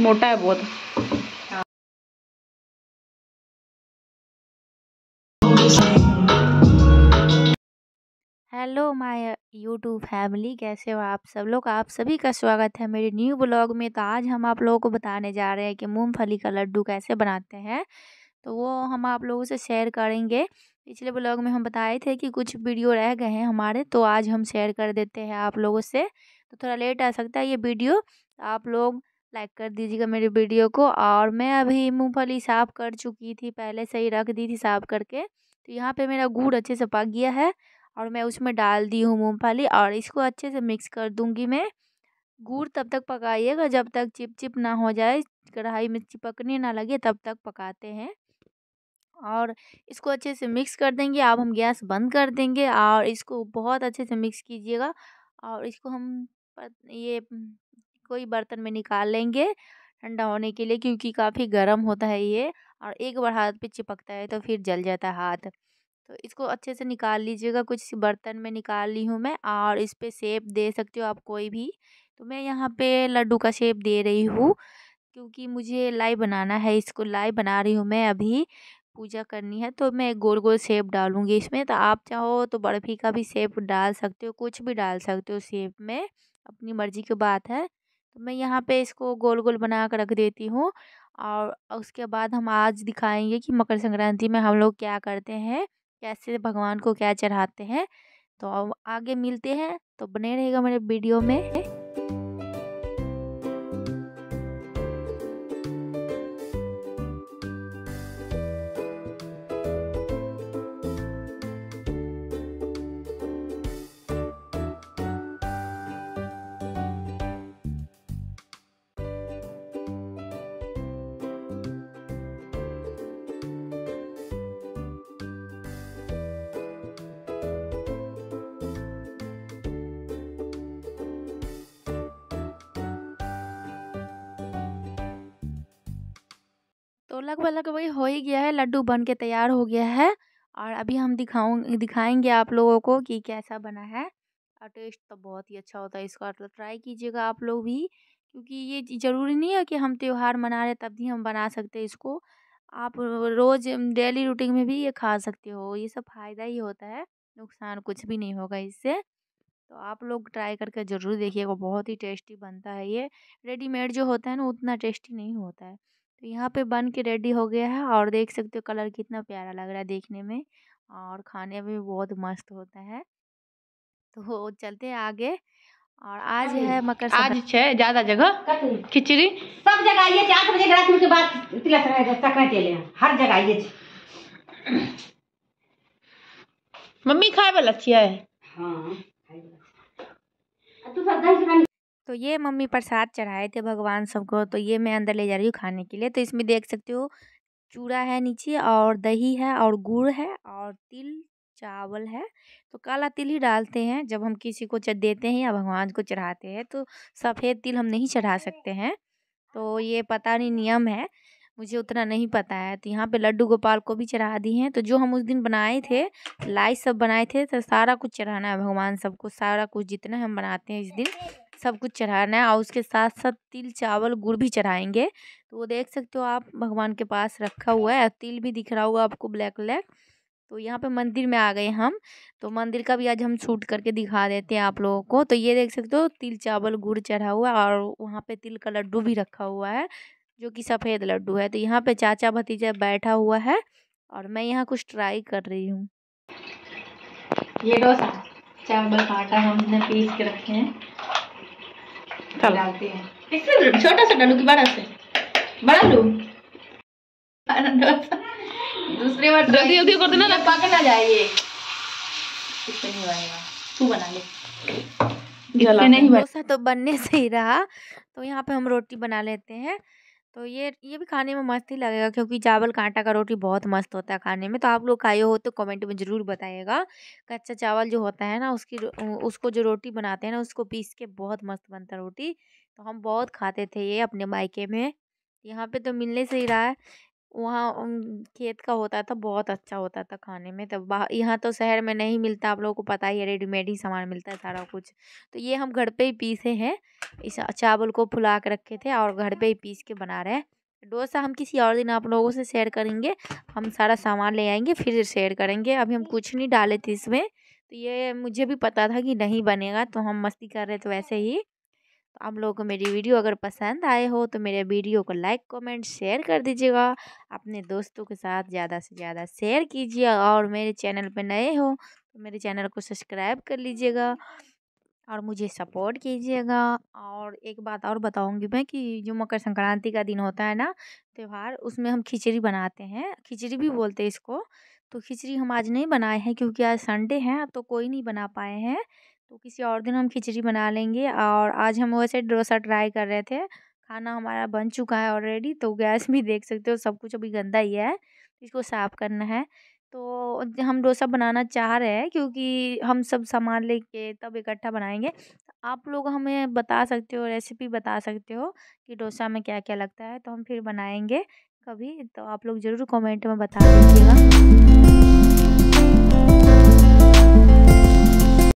मोटा है बहुत हेलो माय यूट्यूब फैमिली कैसे हो आप सब लोग आप सभी का स्वागत है मेरे न्यू ब्लॉग में तो आज हम आप लोगों को बताने जा रहे हैं कि मूंगफली का लड्डू कैसे बनाते हैं तो वो हम आप लोगों से शेयर करेंगे पिछले ब्लॉग में हम बताए थे कि कुछ वीडियो रह गए हैं हमारे तो आज हम शेयर कर देते हैं आप लोगों से तो थोड़ा लेट आ सकता है ये वीडियो आप लोग लाइक कर दीजिएगा मेरी वीडियो को और मैं अभी मूँगफली साफ़ कर चुकी थी पहले से ही रख दी थी साफ़ करके तो यहाँ पे मेरा गुड़ अच्छे से पक गया है और मैं उसमें डाल दी हूँ मूँगफली और इसको अच्छे से मिक्स कर दूँगी मैं गुड़ तब तक पकाइएगा जब तक चिपचिप ना हो जाए कढ़ाई में चिपकने ना लगे तब तक पकाते हैं और इसको अच्छे से मिक्स कर देंगे अब हम गैस बंद कर देंगे और इसको बहुत अच्छे से मिक्स कीजिएगा और इसको हम ये कोई बर्तन में निकाल लेंगे ठंडा होने के लिए क्योंकि काफ़ी गर्म होता है ये और एक बार हाथ पे चिपकता है तो फिर जल जाता है हाथ तो इसको अच्छे से निकाल लीजिएगा कुछ बर्तन में निकाल ली हूँ मैं और इस पर सेप दे सकते हो आप कोई भी तो मैं यहाँ पे लड्डू का शेप दे रही हूँ क्योंकि मुझे लाई बनाना है इसको लाई बना रही हूँ मैं अभी पूजा करनी है तो मैं गोल गोल सेप डालूँगी इसमें तो आप चाहो तो बर्फ़ी का भी सेप डाल सकते हो कुछ भी डाल सकते हो सेप में अपनी मर्ज़ी की बात है तो मैं यहाँ पे इसको गोल गोल बना कर रख देती हूँ और उसके बाद हम आज दिखाएंगे कि मकर संक्रांति में हम लोग क्या करते हैं कैसे भगवान को क्या चढ़ाते हैं तो आगे मिलते हैं तो बने रहेगा मेरे वीडियो में तो लगभग लगभग वही हो ही गया है लड्डू बन के तैयार हो गया है और अभी हम दिखाऊँ दिखाएंगे आप लोगों को कि कैसा बना है और टेस्ट तो बहुत ही अच्छा होता है इसका तो ट्राई कीजिएगा आप लोग भी क्योंकि ये ज़रूरी नहीं है कि हम त्यौहार मना रहे तब भी हम बना सकते हैं इसको आप रोज़ डेली रूटीन में भी ये खा सकते हो ये सब फ़ायदा ही होता है नुकसान कुछ भी नहीं होगा इससे तो आप लोग ट्राई करके ज़रूर देखिएगा बहुत ही टेस्टी बनता है ये रेडीमेड जो होता है ना उतना टेस्टी नहीं होता है तो यहाँ पे बन के रेडी हो गया है और देख सकते हो कलर कितना प्यारा लग रहा है देखने में और खाने में बहुत मस्त होता है तो चलते हैं आगे और आज है मकर आज छह ज्यादा जगह खिचड़ी सब जगह आइए चार बजे रात के बाद हर जगह आइए मम्मी खाए वाला है हाँ तो ये मम्मी प्रसाद चढ़ाए थे भगवान सबको तो ये मैं अंदर ले जा रही हूँ खाने के लिए तो इसमें देख सकते हो चूड़ा है नीचे और दही है और गुड़ है और तिल चावल है तो काला तिल ही डालते हैं जब हम किसी को देते हैं या भगवान को चढ़ाते हैं तो सफ़ेद तिल हम नहीं चढ़ा सकते हैं तो ये पता नहीं नियम है मुझे उतना नहीं पता है तो यहाँ पे लड्डू गोपाल को भी चढ़ा दिए हैं तो जो हम उस दिन बनाए थे लाई सब बनाए थे तो सारा कुछ चढ़ाना है भगवान सबको सारा कुछ जितना हम बनाते हैं इस दिन सब कुछ चढ़ाना है और उसके साथ साथ तिल चावल गुड़ भी चढ़ाएंगे तो वो देख सकते हो आप भगवान के पास रखा हुआ है तिल भी दिख रहा होगा आपको ब्लैक ब्लैक तो यहाँ पे मंदिर में आ गए हम तो मंदिर का भी आज हम शूट करके दिखा देते हैं आप लोगों को तो ये देख सकते हो तिल चावल गुड़ चढ़ा हुआ है और वहाँ पे तिल का लड्डू भी रखा हुआ है जो कि सफ़ेद लड्डू है तो यहाँ पे चाचा भतीजा बैठा हुआ है और मैं यहाँ कुछ ट्राई कर रही हूँ ये डोसा चावल आटा हमने पीस के रखे हैं छोटा सा डालू की बड़ा से बड़ा लू दूसरी बार रदी उदी कर देना पक ना जाए ये नहीं तू बना ले नहीं तो बनने से ही रहा तो यहाँ पे हम रोटी बना लेते हैं तो ये ये भी खाने में मस्त ही लगेगा क्योंकि चावल का आटा का रोटी बहुत मस्त होता है खाने में तो आप लोग खाए हो तो कमेंट में ज़रूर बताइएगा कच्चा चावल जो होता है ना उसकी उसको जो रोटी बनाते हैं ना उसको पीस के बहुत मस्त बनता रोटी तो हम बहुत खाते थे ये अपने मायके में यहाँ पे तो मिलने से ही रहा है वहाँ खेत का होता था बहुत अच्छा होता था खाने में तब बाह यहाँ तो शहर में नहीं मिलता आप लोगों को पता ही है रेडीमेड ही सामान मिलता है सारा कुछ तो ये हम घर पे ही पीसे हैं इस चावल को फुला के रखे थे और घर पे ही पीस के बना रहे हैं डोसा हम किसी और दिन आप लोगों से शेयर करेंगे हम सारा सामान ले आएंगे फिर शेयर करेंगे अभी हम कुछ नहीं डाले थे इसमें तो ये मुझे भी पता था कि नहीं बनेगा तो हम मस्ती कर रहे थे वैसे ही तो आप लोगों को मेरी वीडियो अगर पसंद आए हो तो मेरे वीडियो को लाइक कमेंट शेयर कर दीजिएगा अपने दोस्तों के साथ ज़्यादा से ज़्यादा शेयर कीजिए और मेरे चैनल पर नए हो तो मेरे चैनल को सब्सक्राइब कर लीजिएगा और मुझे सपोर्ट कीजिएगा और एक बात और बताऊंगी मैं कि जो मकर संक्रांति का दिन होता है ना त्यौहार उसमें हम खिचड़ी बनाते हैं खिचड़ी भी बोलते हैं इसको तो खिचड़ी हम आज नहीं बनाए हैं क्योंकि आज संडे हैं तो कोई नहीं बना पाए हैं तो किसी और दिन हम खिचड़ी बना लेंगे और आज हम वैसे डोसा ट्राई कर रहे थे खाना हमारा बन चुका है ऑलरेडी तो गैस भी देख सकते हो सब कुछ अभी गंदा ही है इसको साफ़ करना है तो हम डोसा बनाना चाह रहे हैं क्योंकि हम सब सामान लेके तब इकट्ठा बनाएंगे आप लोग हमें बता सकते हो रेसिपी बता सकते हो कि डोसा में क्या क्या लगता है तो हम फिर बनाएंगे कभी तो आप लोग ज़रूर कमेंट में बता दीजिएगा